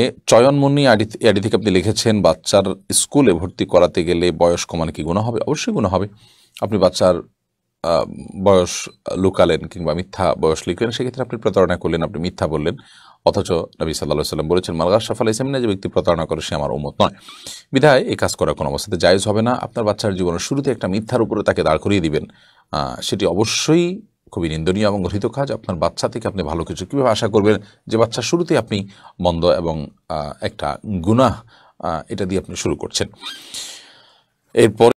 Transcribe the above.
এ চয়নমণি ID ID থেকে আপনি লিখেছেন বাচ্চার স্কুলে ভর্তি করাতে গেলে বয়স কমানো কি গুণ হবে অবশ্যই গুণ হবে আপনি বাচ্চার বয়স লুকালেন কিংবা মিথ্যা বয়স লিখলেন সেক্ষেত্রে আপনি প্রতারণা করলেন আপনি মিথ্যা বললেন অথচ নবী সাল্লাহ সাল্লাম বলেছেন মালগার সাফাল ইসলামিনা যে ব্যক্তি প্রতারণা করে সে আমার উমত নয় বিধায় এই কাজ করার কোনো অবস্থাতে জায়জ হবে না আপনার বাচ্চার জীবনের শুরুতে একটা মিথ্যার উপরে তাকে দাঁড় করিয়ে দিবেন সেটি অবশ্যই খুবই নিন্দনীয় এবং গঠিত কাজ আপনার বাচ্চা থেকে আপনি ভালো কিছু কীভাবে আশা করবেন যে বাচ্চা শুরুতে আপনি মন্দ এবং একটা গুণাহ এটা দিয়ে আপনি শুরু করছেন এরপর